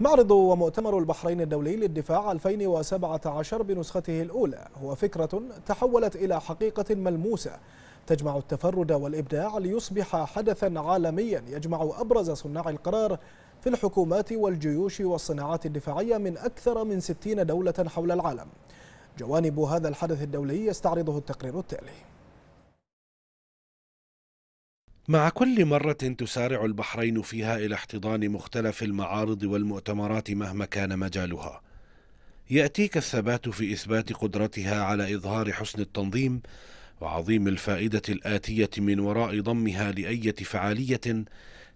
معرض ومؤتمر البحرين الدولي للدفاع 2017 بنسخته الأولى هو فكرة تحولت إلى حقيقة ملموسة تجمع التفرد والإبداع ليصبح حدثا عالميا يجمع أبرز صناع القرار في الحكومات والجيوش والصناعات الدفاعية من أكثر من 60 دولة حول العالم جوانب هذا الحدث الدولي يستعرضه التقرير التالي مع كل مرة تسارع البحرين فيها إلى احتضان مختلف المعارض والمؤتمرات مهما كان مجالها يأتيك الثبات في إثبات قدرتها على إظهار حسن التنظيم وعظيم الفائدة الآتية من وراء ضمها لأية فعالية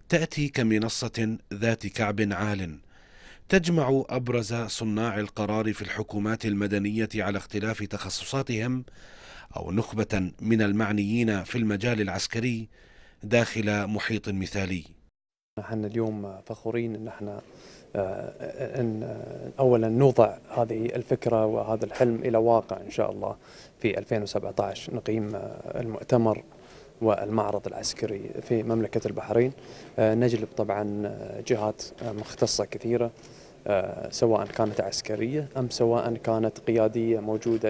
تأتي كمنصة ذات كعب عال تجمع أبرز صناع القرار في الحكومات المدنية على اختلاف تخصصاتهم أو نخبة من المعنيين في المجال العسكري داخل محيط مثالي نحن اليوم فخورين ان احنا آه، ان آه، اولا نوضع هذه الفكره وهذا الحلم الى واقع ان شاء الله في 2017 نقيم آه، المؤتمر والمعرض العسكري في مملكه البحرين نجلب طبعا جهات مختصه كثيره سواء كانت عسكريه ام سواء كانت قياديه موجوده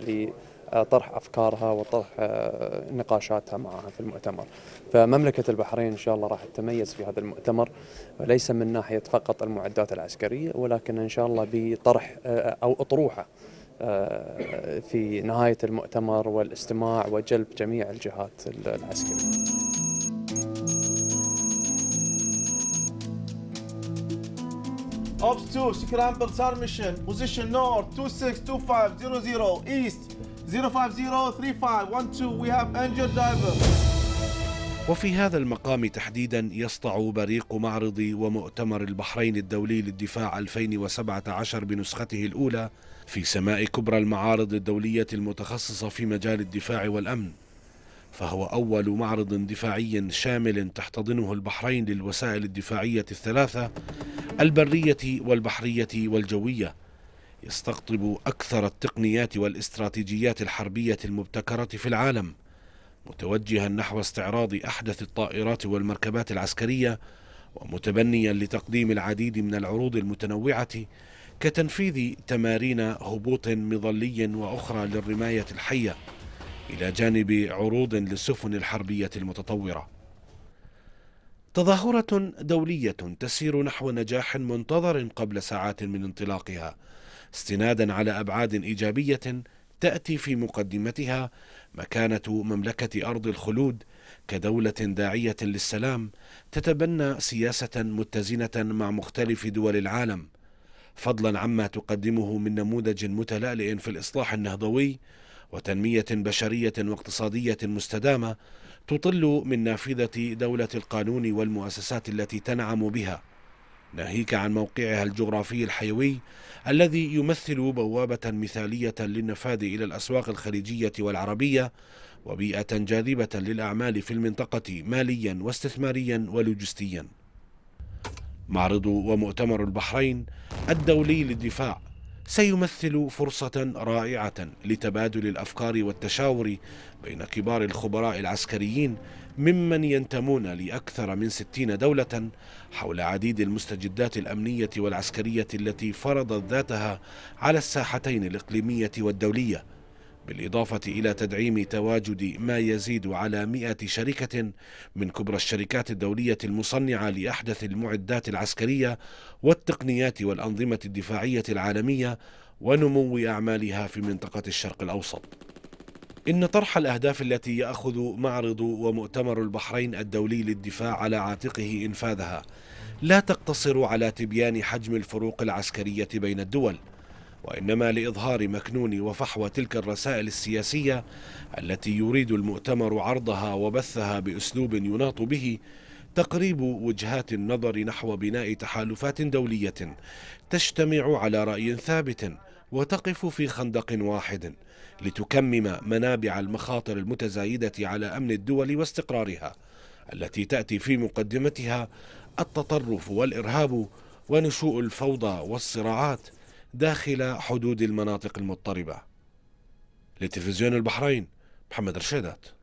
آه، طرح افكارها وطرح آه، نقاشاتها معها في المؤتمر. فمملكه البحرين ان شاء الله راح تتميز في هذا المؤتمر ليس من ناحيه فقط المعدات العسكريه ولكن ان شاء الله بطرح آه، او اطروحه في نهايه المؤتمر والاستماع وجلب جميع الجهات العسكريه. اوبس 2, سار ميشن position north, 262500, east, 0503512, we have injured diver. وفي هذا المقام تحديدا يسطع بريق معرض ومؤتمر البحرين الدولي للدفاع 2017 بنسخته الأولى في سماء كبرى المعارض الدولية المتخصصة في مجال الدفاع والأمن فهو أول معرض دفاعي شامل تحتضنه البحرين للوسائل الدفاعية الثلاثة البرية والبحرية والجوية يستقطب أكثر التقنيات والاستراتيجيات الحربية المبتكرة في العالم متوجها نحو استعراض أحدث الطائرات والمركبات العسكرية ومتبنيا لتقديم العديد من العروض المتنوعة كتنفيذ تمارين هبوط مظلي وأخرى للرماية الحية إلى جانب عروض للسفن الحربية المتطورة تظاهرة دولية تسير نحو نجاح منتظر قبل ساعات من انطلاقها استنادا على أبعاد إيجابية تأتي في مقدمتها مكانة مملكة أرض الخلود كدولة داعية للسلام تتبنى سياسة متزنة مع مختلف دول العالم فضلا عما تقدمه من نموذج متلألئ في الإصلاح النهضوي وتنمية بشرية واقتصادية مستدامة تطل من نافذة دولة القانون والمؤسسات التي تنعم بها ناهيك عن موقعها الجغرافي الحيوي الذي يمثل بوابة مثالية للنفاذ إلى الأسواق الخليجية والعربية وبيئة جاذبة للأعمال في المنطقة ماليا واستثماريا ولوجستيا معرض ومؤتمر البحرين الدولي للدفاع سيمثل فرصة رائعة لتبادل الأفكار والتشاور بين كبار الخبراء العسكريين ممن ينتمون لأكثر من ستين دولة حول عديد المستجدات الأمنية والعسكرية التي فرضت ذاتها على الساحتين الإقليمية والدولية بالإضافة إلى تدعيم تواجد ما يزيد على 100 شركة من كبرى الشركات الدولية المصنعة لأحدث المعدات العسكرية والتقنيات والأنظمة الدفاعية العالمية ونمو أعمالها في منطقة الشرق الأوسط إن طرح الأهداف التي يأخذ معرض ومؤتمر البحرين الدولي للدفاع على عاتقه إنفاذها لا تقتصر على تبيان حجم الفروق العسكرية بين الدول وإنما لإظهار مكنون وفحوى تلك الرسائل السياسية التي يريد المؤتمر عرضها وبثها بأسلوب يناط به تقريب وجهات النظر نحو بناء تحالفات دولية تجتمع على رأي ثابت وتقف في خندق واحد لتكمم منابع المخاطر المتزايدة على أمن الدول واستقرارها التي تأتي في مقدمتها التطرف والإرهاب ونشوء الفوضى والصراعات داخل حدود المناطق المضطربة لتلفزيون البحرين محمد رشيدات